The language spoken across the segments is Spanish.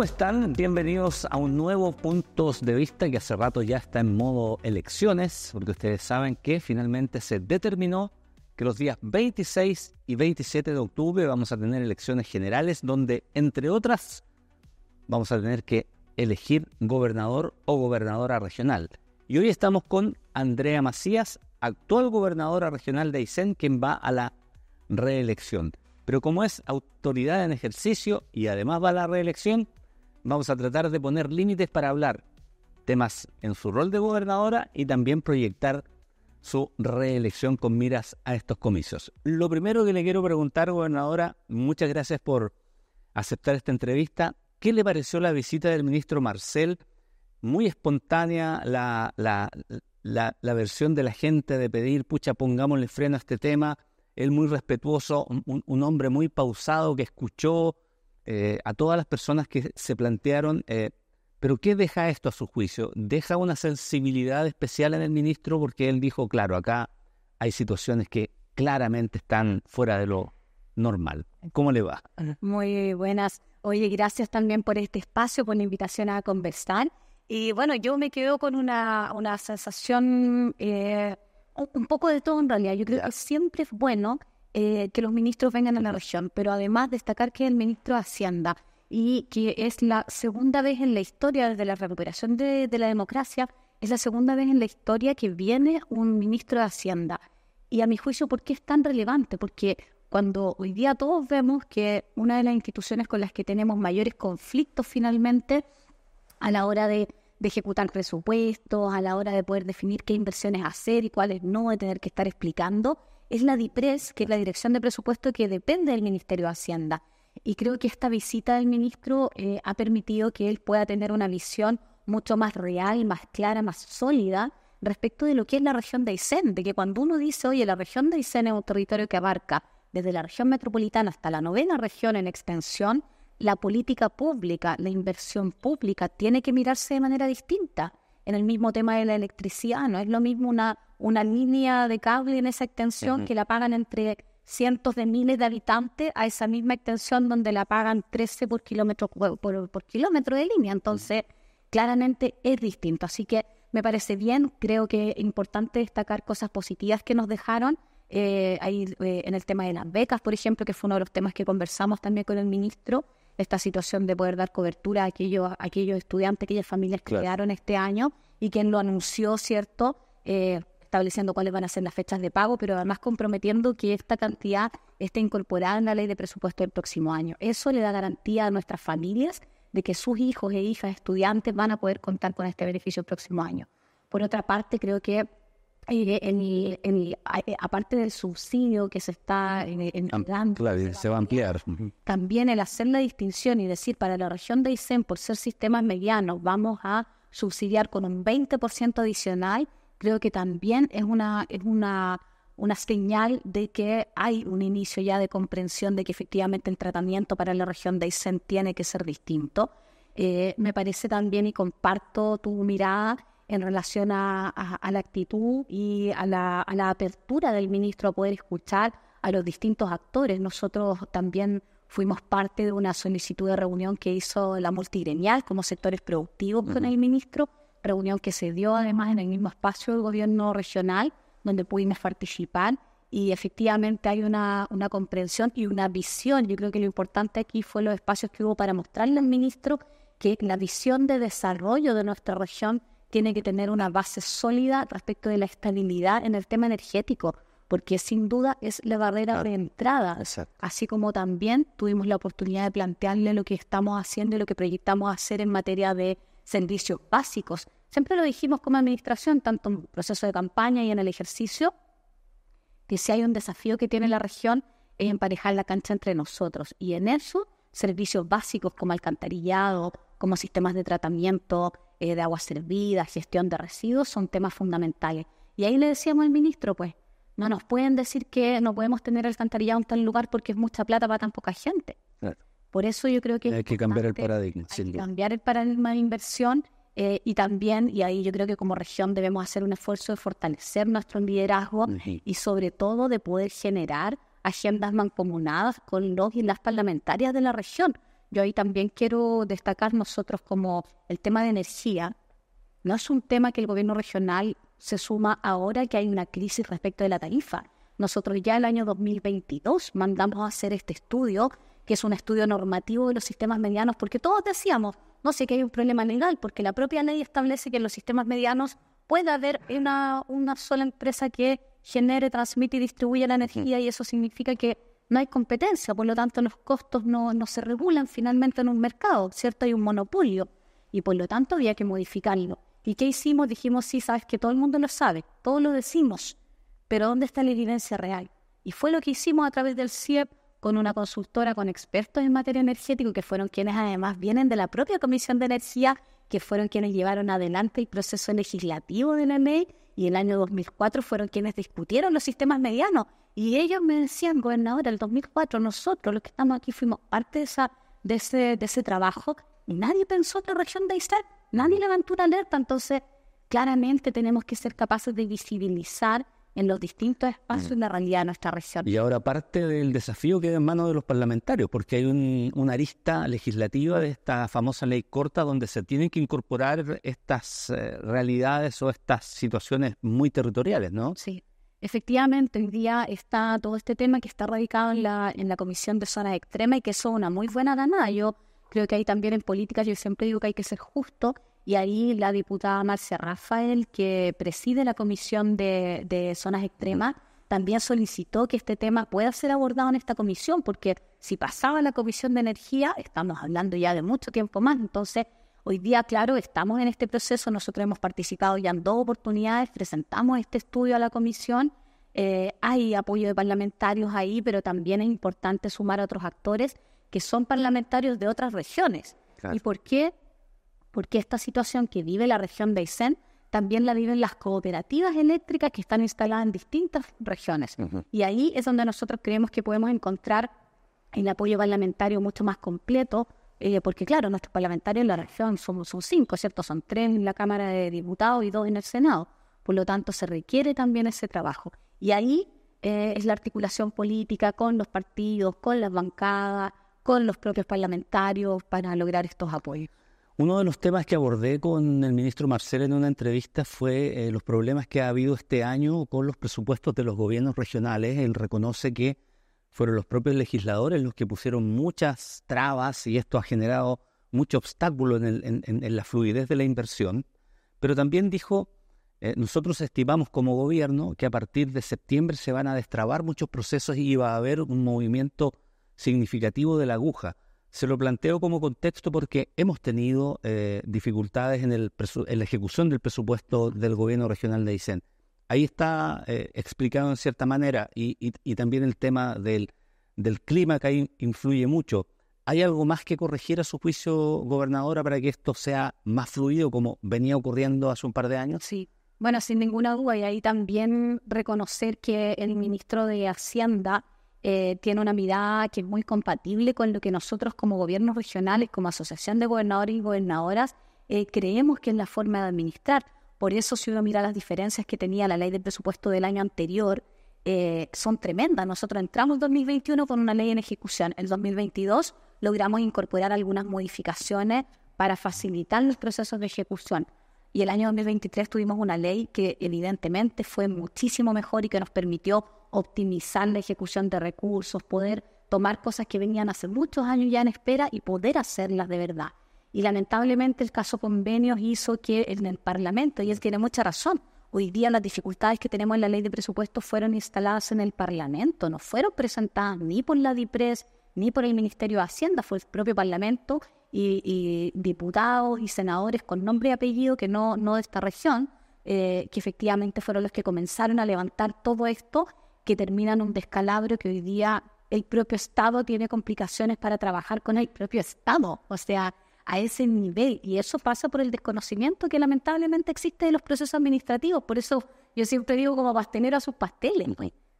¿Cómo están? Bienvenidos a un nuevo Puntos de Vista que hace rato ya está en modo elecciones, porque ustedes saben que finalmente se determinó que los días 26 y 27 de octubre vamos a tener elecciones generales donde, entre otras, vamos a tener que elegir gobernador o gobernadora regional. Y hoy estamos con Andrea Macías, actual gobernadora regional de Aysén, quien va a la reelección. Pero como es autoridad en ejercicio y además va a la reelección, vamos a tratar de poner límites para hablar temas en su rol de gobernadora y también proyectar su reelección con miras a estos comicios. Lo primero que le quiero preguntar, gobernadora, muchas gracias por aceptar esta entrevista. ¿Qué le pareció la visita del ministro Marcel? Muy espontánea la, la, la, versión de la gente de pedir, pucha, pongámosle freno a este tema. Él muy respetuoso, un hombre muy pausado que escuchó, eh, a todas las personas que se plantearon, eh, pero ¿qué deja esto a su juicio? ¿Deja una sensibilidad especial en el ministro porque él dijo, claro, acá hay situaciones que claramente están fuera de lo normal? ¿Cómo le va? Muy buenas. Oye, gracias también por este espacio, por la invitación a conversar. Y bueno, yo me quedo con una, sensación, eh, un poco de todo en realidad. Yo creo que siempre es bueno eh, que los ministros vengan a la región, pero además destacar que el ministro de Hacienda y que es la segunda vez en la historia desde la recuperación de, la democracia, es la segunda vez en la historia que viene un ministro de Hacienda. Y a mi juicio, ¿por qué es tan relevante? Porque cuando hoy día todos vemos que una de las instituciones con las que tenemos mayores conflictos finalmente a la hora de, de, ejecutar presupuestos, a la hora de poder definir qué inversiones hacer y cuáles no, de tener que estar explicando, es la DIPRES, que es la Dirección de Presupuesto que depende del Ministerio de Hacienda. Y creo que esta visita del ministro eh, ha permitido que él pueda tener una visión mucho más real, más clara, más sólida respecto de lo que es la región de Aysén, de que cuando uno dice, oye, la región de Aysén es un territorio que abarca desde la región metropolitana hasta la novena región en extensión, la política pública, la inversión pública tiene que mirarse de manera distinta en el mismo tema de la electricidad. No es lo mismo una, una línea de cable en esa extensión que la pagan entre cientos de miles de habitantes a esa misma extensión donde la pagan 13 por kilómetro por, kilómetro de línea. Entonces, claramente es distinto. Así que me parece bien, creo que es importante destacar cosas positivas que nos dejaron. Eh, ahí, eh, en el tema de las becas, por ejemplo, que fue uno de los temas que conversamos también con el ministro, esta situación de poder dar cobertura a aquellos, aquellos estudiantes, aquellas familias que quedaron este año y quien lo anunció, ¿cierto? Eh, estableciendo cuáles van a ser las fechas de pago, pero además comprometiendo que esta cantidad esté incorporada en la ley de presupuesto del próximo año. Eso le da garantía a nuestras familias de que sus hijos e hijas estudiantes van a poder contar con este beneficio el próximo año. Por otra parte, creo que eh, aparte del subsidio que se está eh, en, se va a ampliar. También el hacer la distinción y decir para la región de Isen por ser sistemas medianos, vamos a subsidiar con un 20% adicional, creo que también es una, una, una señal de que hay un inicio ya de comprensión de que efectivamente el tratamiento para la región de Aysén tiene que ser distinto. Eh, me parece también y comparto tu mirada en relación a, la actitud y a la, apertura del ministro a poder escuchar a los distintos actores. Nosotros también fuimos parte de una solicitud de reunión que hizo la multigremial como sectores productivos con el ministro, reunión que se dio además en el mismo espacio del gobierno regional, donde pudimos participar y efectivamente hay una, una comprensión y una visión. Yo creo que lo importante aquí fue los espacios que hubo para mostrarle al ministro que la visión de desarrollo de nuestra región tiene que tener una base sólida respecto de la estabilidad en el tema energético, porque sin duda es la barrera de entrada. Así como también tuvimos la oportunidad de plantearle lo que estamos haciendo y lo que proyectamos hacer en materia de servicios básicos. Siempre lo dijimos como administración, tanto en el proceso de campaña y en el ejercicio, que si hay un desafío que tiene la región es emparejar la cancha entre nosotros. Y en eso, servicios básicos como alcantarillado, como sistemas de tratamiento, eh, de aguas servidas, gestión de residuos, son temas fundamentales. Y ahí le decíamos al ministro, pues, no nos pueden decir que no podemos tener alcantarillado en tal lugar porque es mucha plata para tan poca gente. Por eso yo creo que... Hay que cambiar el paradigma. cambiar el paradigma de inversión eh, y también, y ahí yo creo que como región debemos hacer un esfuerzo de fortalecer nuestro liderazgo y sobre todo de poder generar agendas mancomunadas con los y las parlamentarias de la región yo ahí también quiero destacar nosotros como el tema de energía. No es un tema que el gobierno regional se suma ahora que hay una crisis respecto de la tarifa. Nosotros ya el año 2022 mandamos a hacer este estudio, que es un estudio normativo de los sistemas medianos, porque todos decíamos, no sé que hay un problema legal, porque la propia ley establece que en los sistemas medianos puede haber una, una sola empresa que genere, transmite y distribuye la energía, y eso significa que no hay competencia, por lo tanto los costos no, no se regulan finalmente en un mercado, ¿cierto? Hay un monopolio y por lo tanto había que modificarlo. ¿Y qué hicimos? Dijimos, sí, sabes que todo el mundo lo sabe, todo lo decimos, pero ¿dónde está la evidencia real? Y fue lo que hicimos a través del CIEP con una consultora con expertos en materia energética, que fueron quienes además vienen de la propia Comisión de Energía, que fueron quienes llevaron adelante el proceso legislativo de la ley y el año 2004 fueron quienes discutieron los sistemas medianos. Y ellos me decían, gobernador, el 2004 nosotros, los que estamos aquí, fuimos parte de, esa, de, ese, de ese trabajo y nadie pensó en la región de Aysén, nadie levantó una alerta. Entonces, claramente tenemos que ser capaces de visibilizar en los distintos espacios mm. de realidad de nuestra región. Y ahora parte del desafío queda en manos de los parlamentarios, porque hay un, una arista legislativa de esta famosa ley corta donde se tienen que incorporar estas eh, realidades o estas situaciones muy territoriales, ¿no? Sí. Efectivamente, hoy día está todo este tema que está radicado en la, en la Comisión de Zonas Extremas y que es una muy buena ganada. Yo creo que hay también en política yo siempre digo que hay que ser justo y ahí la diputada Marcia Rafael, que preside la Comisión de, de Zonas Extremas, también solicitó que este tema pueda ser abordado en esta comisión, porque si pasaba la Comisión de Energía, estamos hablando ya de mucho tiempo más. Entonces, hoy día, claro, estamos en este proceso, nosotros hemos participado ya en dos oportunidades, presentamos este estudio a la comisión, eh, hay apoyo de parlamentarios ahí, pero también es importante sumar a otros actores que son parlamentarios de otras regiones. ¿Y por qué? porque esta situación que vive la región de Aysén también la viven las cooperativas eléctricas que están instaladas en distintas regiones. Y ahí es donde nosotros creemos que podemos encontrar el apoyo parlamentario mucho más completo, eh, porque claro, nuestros parlamentarios en la región son, cinco, ¿cierto? Son tres en la Cámara de Diputados y dos en el Senado. Por lo tanto, se requiere también ese trabajo. Y ahí eh, es la articulación política con los partidos, con las bancadas, con los propios parlamentarios para lograr estos apoyos. Uno de los temas que abordé con el ministro Marcel en una entrevista fue eh, los problemas que ha habido este año con los presupuestos de los gobiernos regionales. Él reconoce que fueron los propios legisladores los que pusieron muchas trabas y esto ha generado mucho obstáculo en, la fluidez de la inversión. Pero también dijo, eh, nosotros estimamos como gobierno que a partir de septiembre se van a destrabar muchos procesos y va a haber un movimiento significativo de la aguja. Se lo planteo como contexto porque hemos tenido eh, dificultades en, el la ejecución del presupuesto del gobierno regional de Aysén. Ahí está eh, explicado en cierta manera y, también el tema del, del, clima que ahí influye mucho. ¿Hay algo más que corregir a su juicio, gobernadora, para que esto sea más fluido como venía ocurriendo hace un par de años? Sí, bueno, sin ninguna duda, y ahí también reconocer que el ministro de Hacienda eh, tiene una mirada que es muy compatible con lo que nosotros como gobiernos regionales, como Asociación de Gobernadores y Gobernadoras, eh, creemos que es la forma de administrar. Por eso, si uno mira las diferencias que tenía la ley de presupuesto del año anterior, eh, son tremendas. Nosotros entramos en 2021 con una ley en ejecución. En 2022 logramos incorporar algunas modificaciones para facilitar los procesos de ejecución. Y el año 2023 tuvimos una ley que evidentemente fue muchísimo mejor y que nos permitió optimizar la ejecución de recursos, poder tomar cosas que venían hace muchos años ya en espera y poder hacerlas de verdad. Y lamentablemente el caso convenios hizo que en el Parlamento, y él tiene mucha razón, hoy día las dificultades que tenemos en la ley de presupuestos fueron instaladas en el Parlamento, no fueron presentadas ni por la DIPRES ni por el Ministerio de Hacienda, fue el propio Parlamento y, diputados y senadores con nombre y apellido que no, no de esta región, eh, que efectivamente fueron los que comenzaron a levantar todo esto que terminan en un descalabro que hoy día el propio Estado tiene complicaciones para trabajar con el propio Estado, o sea, a ese nivel. Y eso pasa por el desconocimiento que lamentablemente existe de los procesos administrativos. Por eso yo siempre digo como pastelero a sus pasteles,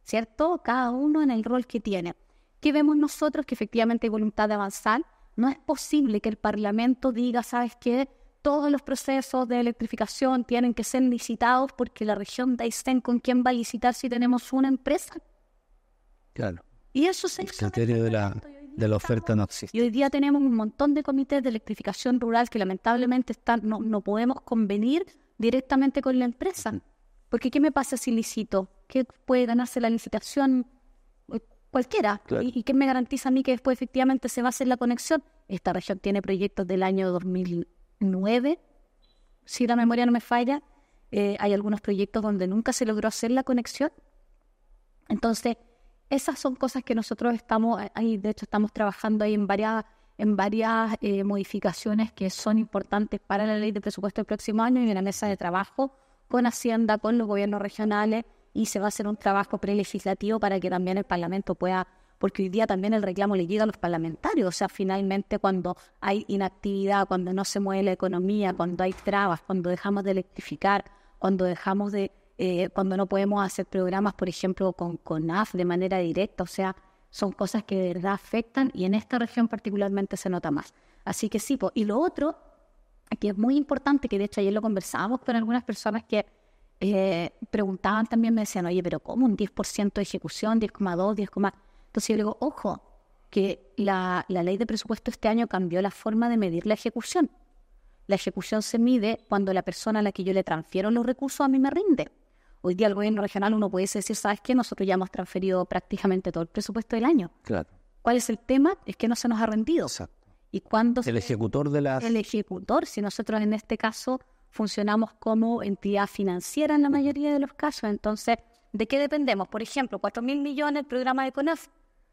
¿cierto? Cada uno en el rol que tiene. ¿Qué vemos nosotros? Que efectivamente hay voluntad de avanzar. No es posible que el Parlamento diga, ¿sabes qué? todos los procesos de electrificación tienen que ser licitados porque la región de Aysén, ¿con quién va a licitar si tenemos una empresa? Claro. Y eso se El criterio de la, oferta no existe. Y hoy día tenemos un montón de comités de electrificación rural que lamentablemente están, no, podemos convenir directamente con la empresa. Porque ¿qué me pasa si licito? ¿Qué puede ganarse la licitación eh, cualquiera? ¿Y, ¿Y qué me garantiza a mí que después efectivamente se va a hacer la conexión? Esta región tiene proyectos del año 2000 nueve, si la memoria no me falla, eh, hay algunos proyectos donde nunca se logró hacer la conexión. Entonces, esas son cosas que nosotros estamos, eh, ahí, de hecho estamos trabajando ahí en varias, en varias eh, modificaciones que son importantes para la ley de presupuesto del próximo año y en la mesa de trabajo con Hacienda, con los gobiernos regionales y se va a hacer un trabajo prelegislativo para que también el Parlamento pueda porque hoy día también el reclamo le llega a los parlamentarios. O sea, finalmente cuando hay inactividad, cuando no se mueve la economía, cuando hay trabas, cuando dejamos de electrificar, cuando dejamos de, eh, cuando no podemos hacer programas, por ejemplo, con AF de manera directa, o sea, son cosas que de verdad afectan y en esta región particularmente se nota más. Así que sí, y lo otro, que es muy importante, que de hecho ayer lo conversábamos con algunas personas que eh, preguntaban también, me decían, oye, pero ¿cómo un 10% de ejecución, 10,2, 10. Entonces yo le digo, ojo, que la, ley de presupuesto este año cambió la forma de medir la ejecución. La ejecución se mide cuando la persona a la que yo le transfiero los recursos a mí me rinde. Hoy día el gobierno regional uno puede decir, ¿sabes qué? Nosotros ya hemos transferido prácticamente todo el presupuesto del año. Claro. ¿Cuál es el tema? Es que no se nos ha rendido. Exacto. ¿Y cuándo? El ejecutor de las... El ejecutor, si nosotros en este caso funcionamos como entidad financiera en la mayoría de los casos, entonces, ¿de qué dependemos? Por ejemplo, 4.000 mil millones el programa de CONAF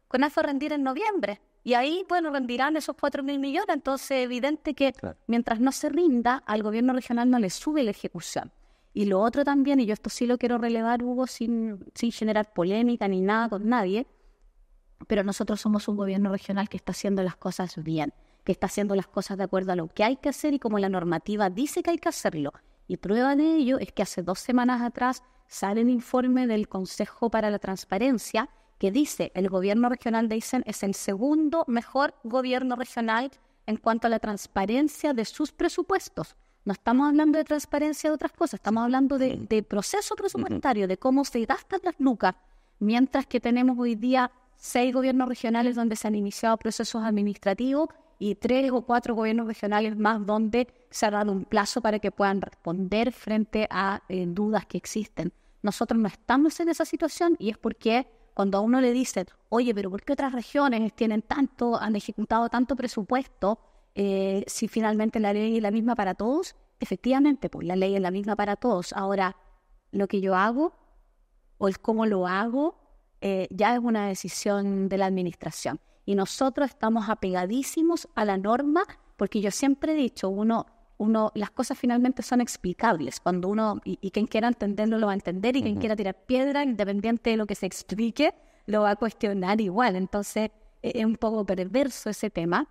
con rendir en noviembre. Y ahí, bueno, rendirán esos cuatro mil millones. Entonces, evidente que mientras no se rinda, al gobierno regional no le sube la ejecución. Y lo otro también, y yo esto sí lo quiero relevar, Hugo, sin, sin generar polémica ni nada con nadie, pero nosotros somos un gobierno regional que está haciendo las cosas bien, que está haciendo las cosas de acuerdo a lo que hay que hacer y como la normativa dice que hay que hacerlo. Y prueba de ello es que hace dos semanas atrás sale el informe del Consejo para la Transparencia, que dice el gobierno regional de Icen es el segundo mejor gobierno regional en cuanto a la transparencia de sus presupuestos. No estamos hablando de transparencia de otras cosas, estamos hablando de, proceso presupuestario, de cómo se gastan las nucas, mientras que tenemos hoy día seis gobiernos regionales donde se han iniciado procesos administrativos y tres o cuatro gobiernos regionales más donde se ha dado un plazo para que puedan responder frente a eh, dudas que existen. Nosotros no estamos en esa situación y es porque cuando a uno le dice, oye, pero ¿por qué otras regiones tienen tanto, han ejecutado tanto presupuesto eh, si finalmente la ley es la misma para todos? Efectivamente, pues la ley es la misma para todos. Ahora, lo que yo hago o el cómo lo hago eh, ya es una decisión de la administración. Y nosotros estamos apegadísimos a la norma porque yo siempre he dicho, uno las cosas finalmente son explicables. Cuando uno, y, quien quiera entenderlo lo va a entender, y quien quiera tirar piedra, independiente de lo que se explique, lo va a cuestionar igual. Entonces, e, es un poco perverso ese tema,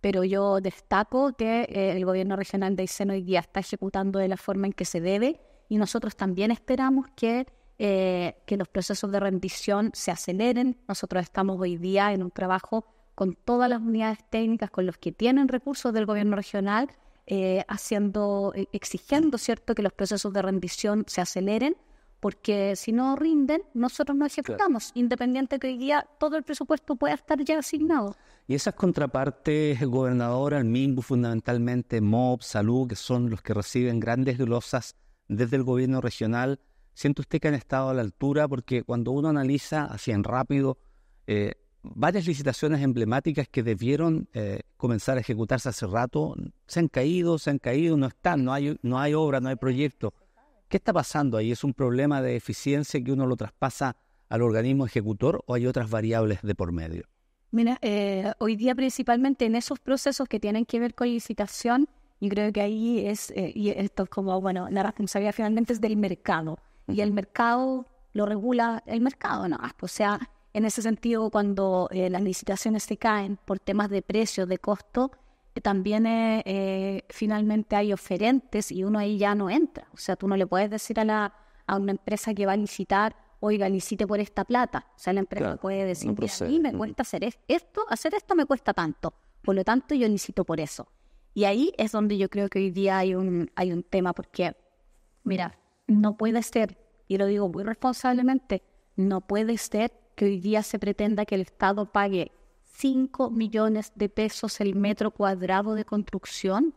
pero yo destaco que eh, el gobierno regional de Aysén hoy día está ejecutando de la forma en que se debe, y nosotros también esperamos que eh, que los procesos de rendición se aceleren. Nosotros estamos hoy día en un trabajo con todas las unidades técnicas, con los que tienen recursos del gobierno regional eh, haciendo, eh, exigiendo cierto que los procesos de rendición se aceleren, porque si no rinden, nosotros no ejecutamos, independientemente independiente que hoy día todo el presupuesto pueda estar ya asignado. Y esas contrapartes el MIMBU fundamentalmente, MOB, Salud, que son los que reciben grandes glosas desde el gobierno regional, ¿siente usted que han estado a la altura? Porque cuando uno analiza así en rápido, eh, varias licitaciones emblemáticas que debieron eh, comenzar a ejecutarse hace rato se han caído, se han caído, no están, no hay, no hay obra, no hay proyecto. ¿Qué está pasando ahí? ¿Es un problema de eficiencia que uno lo traspasa al organismo ejecutor o hay otras variables de por medio? Mira, eh, hoy día principalmente en esos procesos que tienen que ver con licitación, yo creo que ahí es, eh, y esto es como, bueno, la responsabilidad finalmente es del mercado. Y el mercado lo regula el mercado, ¿no? O sea, en ese sentido, cuando eh, las licitaciones se caen por temas de precio, de costo, también eh, eh, finalmente hay oferentes y uno ahí ya no entra. O sea, tú no le puedes decir a, la, a una empresa que va a licitar, oiga, licite por esta plata. O sea, la empresa puede decir, no a mí me mm. cuesta hacer esto, hacer esto me cuesta tanto. Por lo tanto, yo licito por eso. Y ahí es donde yo creo que hoy día hay un, hay un tema, porque, mira, no puede ser, y lo digo muy responsablemente, no puede ser que hoy día se pretenda que el Estado pague 5 millones de pesos el metro cuadrado de construcción.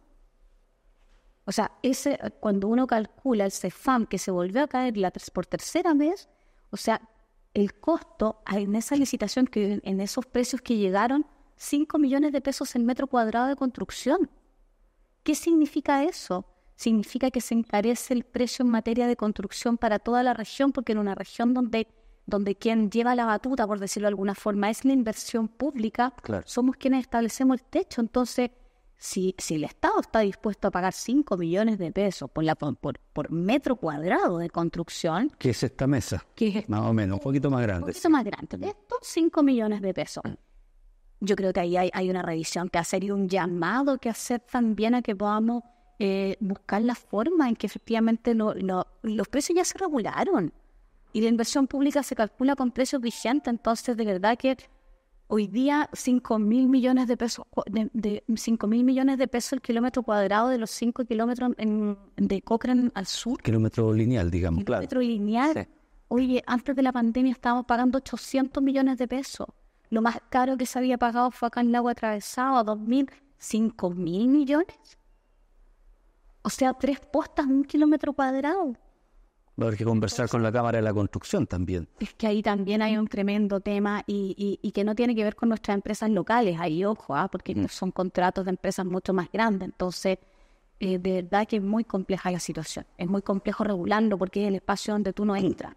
O sea, ese, cuando uno calcula el CEFAM que se volvió a caer la, por tercera vez, o sea, el costo en esa licitación, que en esos precios que llegaron, 5 millones de pesos el metro cuadrado de construcción. ¿Qué significa eso? Significa que se encarece el precio en materia de construcción para toda la región, porque en una región donde donde quien lleva la batuta, por decirlo de alguna forma, es la inversión pública, somos quienes establecemos el techo. Entonces, si, si, el Estado está dispuesto a pagar 5 millones de pesos por, la, por, metro cuadrado de construcción... ¿Qué es esta mesa? más o menos, un poquito más grande. Un poquito más grande. Estos 5 millones de pesos. Yo creo que ahí hay, una revisión que ha y un llamado que hacer también a que podamos eh, buscar la forma en que efectivamente los precios ya se regularon. Y la inversión pública se calcula con precios vigentes, entonces de verdad que hoy día 5 mil millones de pesos, de, mil millones de pesos el kilómetro cuadrado de los 5 kilómetros de Cochrane al sur. Kilómetro lineal, digamos, kilómetro lineal. Oye, antes de la pandemia estábamos pagando 800 millones de pesos. Lo más caro que se había pagado fue acá en Lago Atravesado, 2 mil, 5 mil millones. O sea, tres postas, un kilómetro cuadrado. Va a haber que conversar con la Cámara de la Construcción también. Es que ahí también hay un tremendo tema y, y, que no tiene que ver con nuestras empresas locales, ahí ojo, ¿ah? porque mm. son contratos de empresas mucho más grandes. Entonces, eh, de verdad que es muy compleja la situación. Es muy complejo regularlo porque es el espacio donde tú no mm. entras.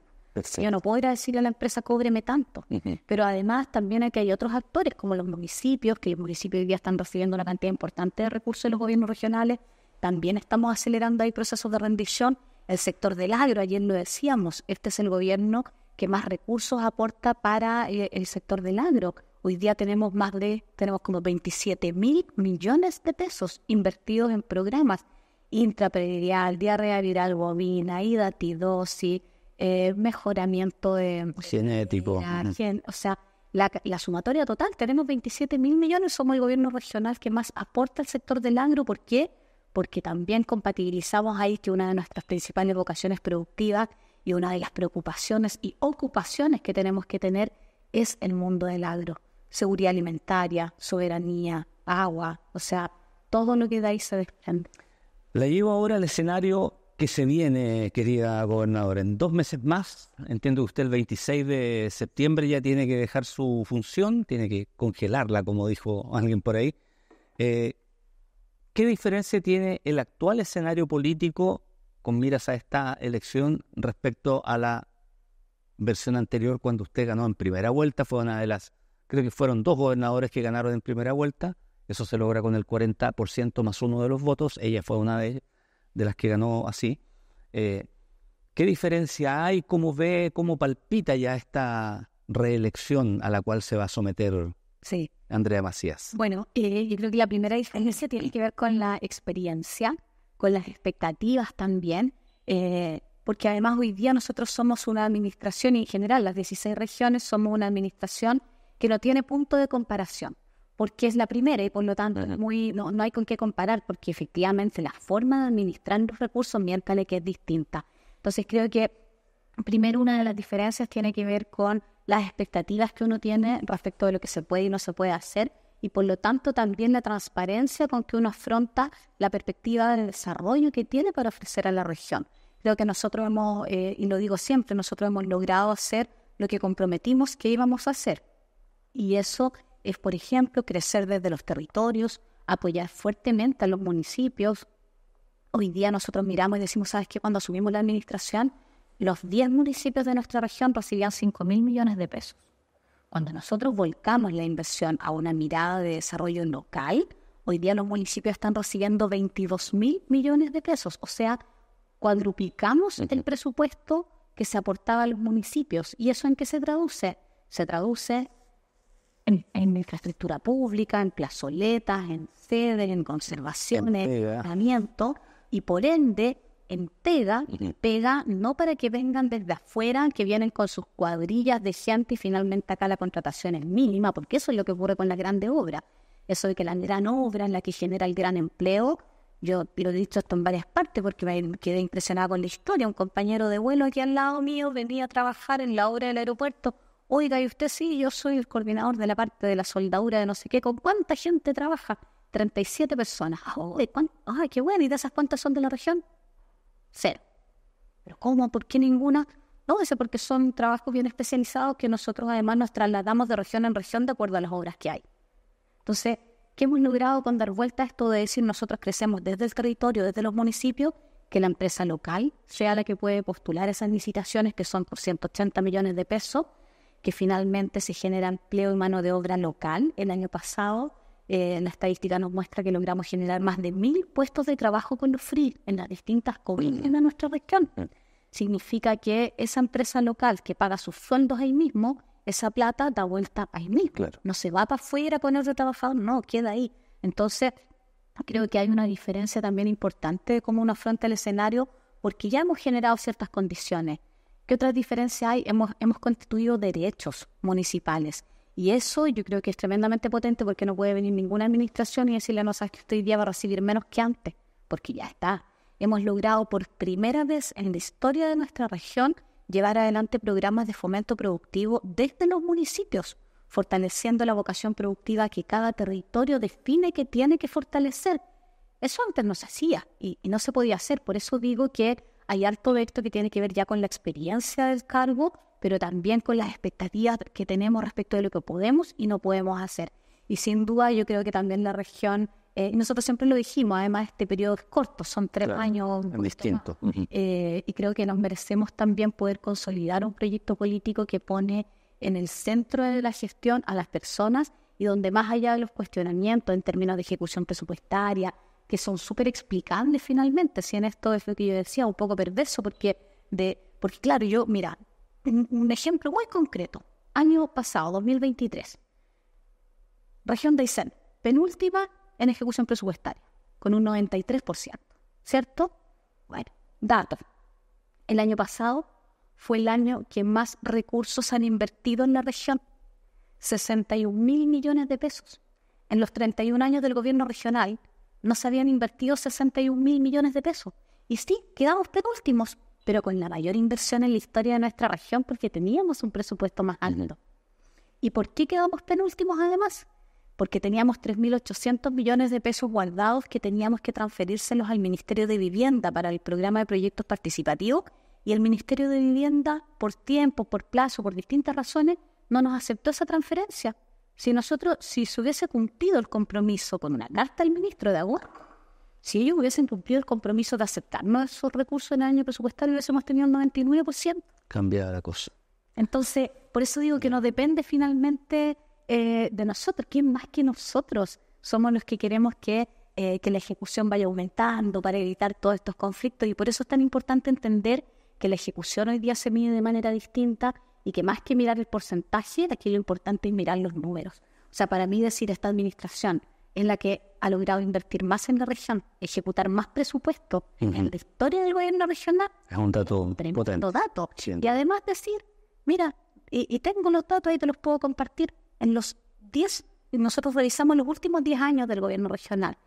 Yo no puedo ir a decirle a la empresa, cóbreme tanto. Pero además también hay que hay otros actores, como los municipios, que los municipios hoy día están recibiendo una cantidad importante de recursos de los gobiernos regionales. También estamos acelerando ahí procesos de rendición el sector del agro. Ayer lo decíamos, este es el gobierno que más recursos aporta para eh, el sector del agro. Hoy día tenemos más de, tenemos como 27 mil millones de pesos invertidos en programas intraperidial, diarrea viral bovina, hidatidosis, eh, mejoramiento de... Genético. o sea, la, la, sumatoria total, tenemos 27 mil millones, somos el gobierno regional que más aporta al sector del agro. ¿Por qué? porque también compatibilizamos ahí que una de nuestras principales vocaciones productivas y una de las preocupaciones y ocupaciones que tenemos que tener es el mundo del agro. Seguridad alimentaria, soberanía, agua, o sea, todo lo que da ahí se desprende. Le llevo ahora al escenario que se viene, querida gobernadora. En dos meses más, entiendo que usted el 26 de septiembre ya tiene que dejar su función, tiene que congelarla, como dijo alguien por ahí. Eh, ¿Qué diferencia tiene el actual escenario político con miras a esta elección respecto a la versión anterior cuando usted ganó en primera vuelta? Fue una de las, creo que fueron dos gobernadores que ganaron en primera vuelta. Eso se logra con el 40% más uno de los votos. Ella fue una de, las que ganó así. Eh, ¿Qué diferencia hay? ¿Cómo ve, cómo palpita ya esta reelección a la cual se va a someter? Sí, Andrea Macías? Bueno, eh, yo creo que la primera diferencia tiene que ver con la experiencia, con las expectativas también, eh, porque además hoy día nosotros somos una administración y en general las 16 regiones somos una administración que no tiene punto de comparación, porque es la primera y por lo tanto no, hay con qué comparar, porque efectivamente la forma de administrar los recursos miércoles que es distinta. Entonces creo que primero una de las diferencias tiene que ver con las expectativas que uno tiene respecto de lo que se puede y no se puede hacer y por lo tanto también la transparencia con que uno afronta la perspectiva del desarrollo que tiene para ofrecer a la región. Creo que nosotros hemos, eh, y lo digo siempre, nosotros hemos logrado hacer lo que comprometimos que íbamos a hacer. Y eso es, por ejemplo, crecer desde los territorios, apoyar fuertemente a los municipios. Hoy día nosotros miramos y decimos, ¿sabes qué? Cuando asumimos la administración, los 10 municipios de nuestra región recibían 5 mil millones de pesos. Cuando nosotros volcamos la inversión a una mirada de desarrollo local, hoy día los municipios están recibiendo 22 mil millones de pesos, o sea, cuadruplicamos el presupuesto que se aportaba a los municipios. ¿Y eso en qué se traduce? Se traduce en, infraestructura pública, en plazoletas, en sedes, en conservación, en entrenamiento, y por ende en pega, pega, no para que vengan desde afuera, que vienen con sus cuadrillas de gente y finalmente acá la contratación es mínima, porque eso es lo que ocurre con la grande obra. Eso de que la gran obra es la que genera el gran empleo. Yo lo he dicho esto en varias partes porque me quedé impresionada con la historia. Un compañero de vuelo aquí al lado mío venía a trabajar en la obra del aeropuerto. Oiga, y usted sí, yo soy el coordinador de la parte de la soldadura de no sé qué. ¿Con cuánta gente trabaja? 37 personas. ¡Ay, ah, oh, ah, qué bueno! ¿Y de esas cuántas son de la región? cero. ¿Pero cómo? ¿Por qué ninguna? No, eso porque son trabajos bien especializados que nosotros además nos trasladamos de región en región de acuerdo a las obras que hay. Entonces, ¿qué hemos logrado con dar vuelta a esto de decir nosotros crecemos desde el territorio, desde los municipios, que la empresa local sea la que puede postular esas licitaciones que son por 180 millones de pesos, que finalmente se genera empleo y mano de obra local el año pasado? Eh, la estadística nos muestra que logramos generar más de mil puestos de trabajo con los free en las distintas comunidades mm. de nuestra región. Mm. Significa que esa empresa local que paga sus fondos ahí mismo, esa plata da vuelta ahí mismo. No se va para afuera con otro trabajador, no, queda ahí. Entonces, creo que hay una diferencia también importante como cómo uno afronta el escenario, porque ya hemos generado ciertas condiciones. ¿Qué otra diferencia hay? hemos constituido derechos municipales y eso yo creo que es tremendamente potente porque no puede venir ninguna administración y decirle, a sabes que hoy día va a recibir menos que antes, porque ya está. Hemos logrado por primera vez en la historia de nuestra región llevar adelante programas de fomento productivo desde los municipios, fortaleciendo la vocación productiva que cada territorio define que tiene que fortalecer. Eso antes no se hacía y, no se podía hacer, por eso digo que hay alto de que tiene que ver ya con la experiencia del cargo pero también con las expectativas que tenemos respecto de lo que podemos y no podemos hacer. Y sin duda yo creo que también la región, y eh, nosotros siempre lo dijimos, además este periodo es corto, son tres años. distintos. Eh, y creo que nos merecemos también poder consolidar un proyecto político que pone en el centro de la gestión a las personas y donde más allá de los cuestionamientos en términos de ejecución presupuestaria, que son súper explicables finalmente, si en esto es lo que yo decía, un poco perverso, porque, de, porque claro, yo, mira, un, ejemplo muy concreto. Año pasado, 2023. Región de Aysén, penúltima en ejecución presupuestaria, con un 93%, ¿cierto? Bueno, dato. El año pasado fue el año que más recursos han invertido en la región, 61 mil millones de pesos. En los 31 años del gobierno regional no se habían invertido 61 mil millones de pesos. Y sí, quedamos penúltimos, pero con la mayor inversión en la historia de nuestra región porque teníamos un presupuesto más alto. ¿Y por qué quedamos penúltimos además? Porque teníamos 3.800 millones de pesos guardados que teníamos que transferírselos al Ministerio de Vivienda para el programa de proyectos participativos y el Ministerio de Vivienda, por tiempo, por plazo, por distintas razones, no nos aceptó esa transferencia. Si nosotros, si se hubiese cumplido el compromiso con una carta al ministro de Agua si ellos hubiesen cumplido el compromiso de aceptarnos esos recursos en el año presupuestario, hubiésemos tenido el 99%. Cambiada la cosa. Entonces, por eso digo que no depende finalmente eh, de nosotros. ¿Quién más que nosotros somos los que queremos eh, que, la ejecución vaya aumentando para evitar todos estos conflictos? Y por eso es tan importante entender que la ejecución hoy día se mide de manera distinta y que más que mirar el porcentaje, aquí lo importante es mirar los números. O sea, para mí decir esta administración en la que ha logrado invertir más en la región, ejecutar más presupuesto en la historia del gobierno regional. Es un dato un dato. Y además decir, mira, y, tengo los datos ahí, te los puedo compartir. En los 10, nosotros revisamos los últimos 10 años del gobierno regional.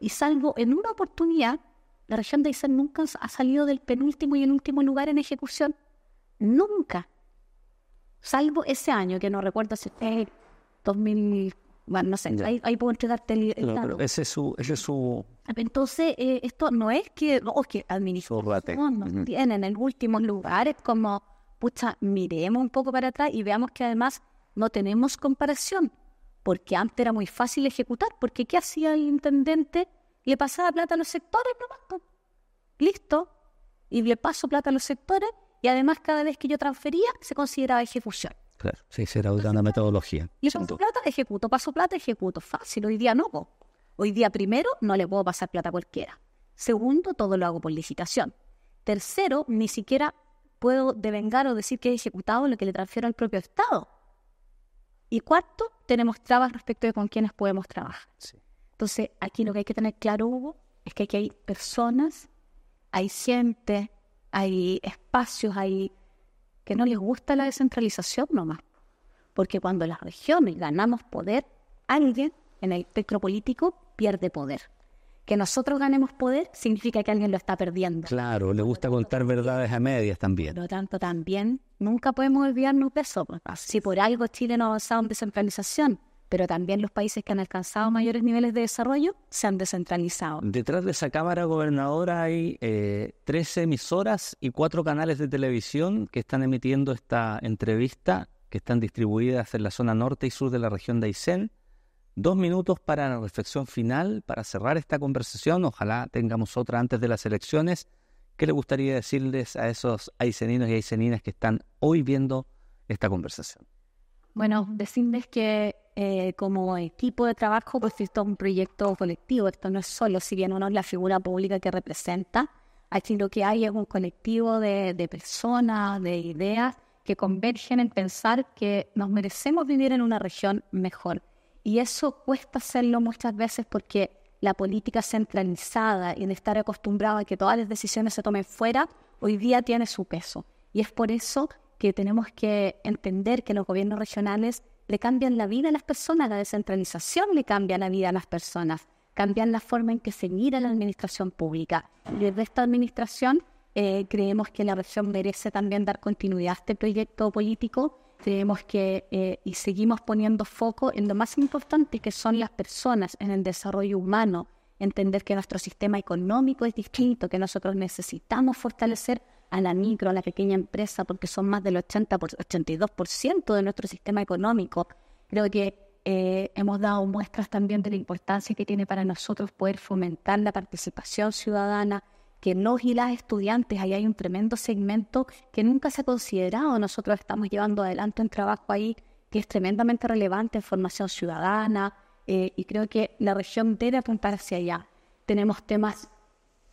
Y salvo en una oportunidad, la región de Aysén nunca ha salido del penúltimo y el último lugar en ejecución. Nunca. Salvo ese año, que no recuerdo si fue 2000 bueno, no sé, ahí, puedo entregarte el, Ese es su, ese es su... Ah, entonces, eh, esto no es que, no, que administración nos uh -huh. tienen en últimos lugares, como, pucha, miremos un poco para atrás y veamos que además no tenemos comparación, porque antes era muy fácil ejecutar, porque ¿qué hacía el intendente? Le pasaba plata a los sectores, listo, y le paso plata a los sectores, y además cada vez que yo transfería se consideraba ejecución. Claro. Sí, será una metodología. Yo paso plata, ejecuto, paso plata, ejecuto. Fácil, hoy día no. Hoy día, primero, no le puedo pasar plata cualquiera. Segundo, todo lo hago por licitación. Tercero, ni siquiera puedo devengar o decir que he ejecutado lo que le transfiero al propio Estado. Y cuarto, tenemos trabas respecto de con quiénes podemos trabajar. Entonces, aquí lo que hay que tener claro, Hugo, es que aquí hay personas, hay gente, hay espacios, hay que no les gusta la descentralización nomás. Porque cuando las regiones ganamos poder, alguien en el espectro político pierde poder. Que nosotros ganemos poder significa que alguien lo está perdiendo. Claro, le gusta contar verdades a medias también. Por lo tanto, también nunca podemos olvidarnos de eso. Si por algo Chile no ha avanzado en descentralización, pero también los países que han alcanzado mayores niveles de desarrollo se han descentralizado. Detrás de esa Cámara Gobernadora hay 13 eh, emisoras y cuatro canales de televisión que están emitiendo esta entrevista, que están distribuidas en la zona norte y sur de la región de Aysén. Dos minutos para la reflexión final, para cerrar esta conversación. Ojalá tengamos otra antes de las elecciones. ¿Qué le gustaría decirles a esos ayseninos y ayseninas que están hoy viendo esta conversación? Bueno, decirles que eh, como equipo de trabajo, pues esto es un proyecto colectivo, esto no es solo, si bien uno es la figura pública que representa, sino lo que hay un colectivo de, personas, de ideas que convergen en pensar que nos merecemos vivir en una región mejor. Y eso cuesta hacerlo muchas veces porque la política centralizada y en estar acostumbrado a que todas las decisiones se tomen fuera, hoy día tiene su peso. Y es por eso que tenemos que entender que los gobiernos regionales le cambian la vida a las personas, la descentralización le cambia la vida a las personas, cambian la forma en que se mira la administración pública. Desde esta administración eh, creemos que la región merece también dar continuidad a este proyecto político. Creemos que eh, y seguimos poniendo foco en lo más importante que son las personas en el desarrollo humano, entender que nuestro sistema económico es distinto, que nosotros necesitamos fortalecer a la micro, a la pequeña empresa, porque son más del 80 por, 82% de nuestro sistema económico. Creo que eh, hemos dado muestras también de la importancia que tiene para nosotros poder fomentar la participación ciudadana, que nos y las estudiantes, ahí hay un tremendo segmento que nunca se ha considerado, nosotros estamos llevando adelante un trabajo ahí que es tremendamente relevante en formación ciudadana eh, y creo que la región debe apuntar hacia allá. Tenemos temas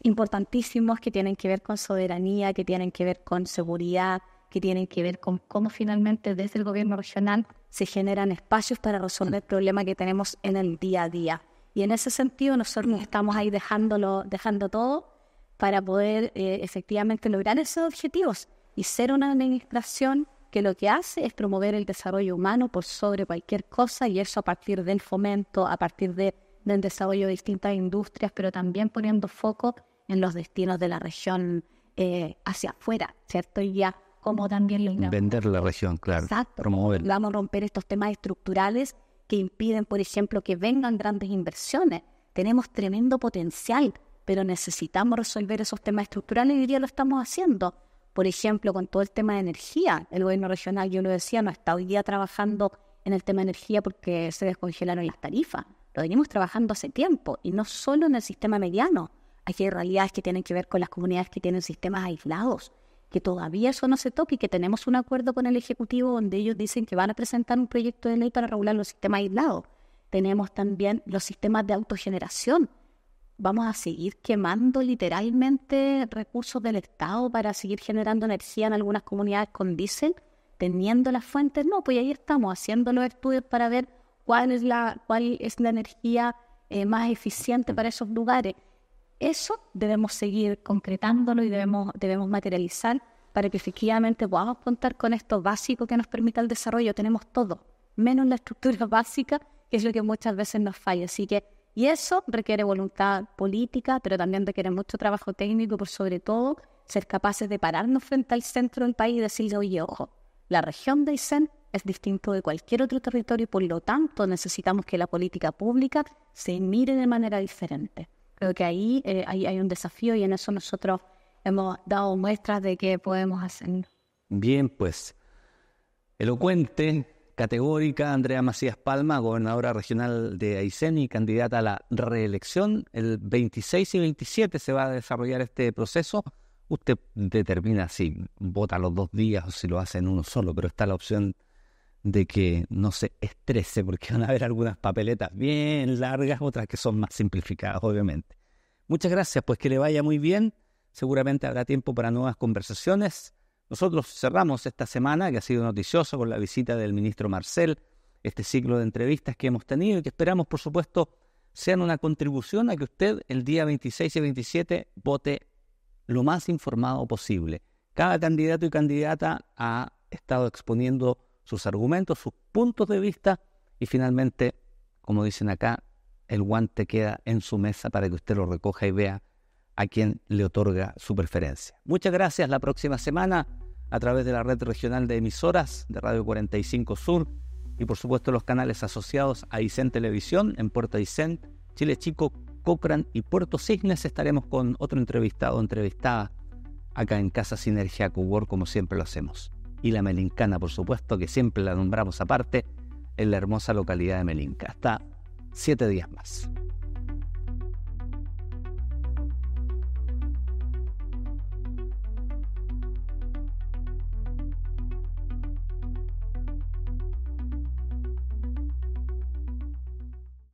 importantísimos que tienen que ver con soberanía, que tienen que ver con seguridad, que tienen que ver con cómo finalmente desde el gobierno regional se generan espacios para resolver el problema que tenemos en el día a día. Y en ese sentido nosotros estamos ahí dejándolo, dejando todo para poder eh, efectivamente lograr esos objetivos y ser una administración que lo que hace es promover el desarrollo humano por sobre cualquier cosa y eso a partir del fomento, a partir de, del desarrollo de distintas industrias, pero también poniendo foco en los destinos de la región eh, hacia afuera, ¿cierto? Y ya como también lo Vender la región, claro. Exacto. Promover. Vamos a romper estos temas estructurales que impiden, por ejemplo, que vengan grandes inversiones. Tenemos tremendo potencial, pero necesitamos resolver esos temas estructurales y hoy día lo estamos haciendo. Por ejemplo, con todo el tema de energía, el gobierno regional, yo lo decía, no está hoy día trabajando en el tema de energía porque se descongelaron las tarifas. Lo venimos trabajando hace tiempo y no solo en el sistema mediano, Aquí hay realidades que tienen que ver con las comunidades que tienen sistemas aislados, que todavía eso no se toca y que tenemos un acuerdo con el Ejecutivo donde ellos dicen que van a presentar un proyecto de ley para regular los sistemas aislados. Tenemos también los sistemas de autogeneración. Vamos a seguir quemando literalmente recursos del Estado para seguir generando energía en algunas comunidades con diésel, teniendo las fuentes. No, pues ahí estamos haciendo los estudios para ver cuál es la, cuál es la energía eh, más eficiente para esos lugares eso debemos seguir concretándolo y debemos, debemos materializar para que efectivamente podamos contar con esto básico que nos permita el desarrollo. Tenemos todo, menos la estructura básica, que es lo que muchas veces nos falla. Así que, y eso requiere voluntad política, pero también requiere mucho trabajo técnico, por sobre todo ser capaces de pararnos frente al centro del país y decirle, oye, ojo, la región de Aysén es distinto de cualquier otro territorio y por lo tanto necesitamos que la política pública se mire de manera diferente. Creo que ahí eh, hay, un desafío y en eso nosotros hemos dado muestras de que podemos hacer. Bien, pues. Elocuente, categórica, Andrea Macías Palma, gobernadora regional de Aysén y candidata a la reelección. El 26 y 27 se va a desarrollar este proceso. Usted determina si vota los dos días o si lo hace en uno solo, pero está la opción de que no se estrese porque van a haber algunas papeletas bien largas, otras que son más simplificadas, obviamente. Muchas gracias, pues que le vaya muy bien. Seguramente habrá tiempo para nuevas conversaciones. Nosotros cerramos esta semana, que ha sido noticioso, con la visita del ministro Marcel, este ciclo de entrevistas que hemos tenido y que esperamos, por supuesto, sean una contribución a que usted el día 26 y 27 vote lo más informado posible. Cada candidato y candidata ha estado exponiendo sus argumentos, sus puntos de vista y finalmente, como dicen acá, el guante queda en su mesa para que usted lo recoja y vea a quien le otorga su preferencia. Muchas gracias. La próxima semana, a través de la red regional de emisoras de Radio 45 Sur y por supuesto los canales asociados a ICEN Televisión en Puerto Isen, Chile Chico, Cochran y Puerto Cisnes, estaremos con otro entrevistado o entrevistada acá en Casa Sinergia Cubor, como siempre lo hacemos y la Melincana, por supuesto, que siempre la nombramos aparte, en la hermosa localidad de Melinca. Hasta siete días más.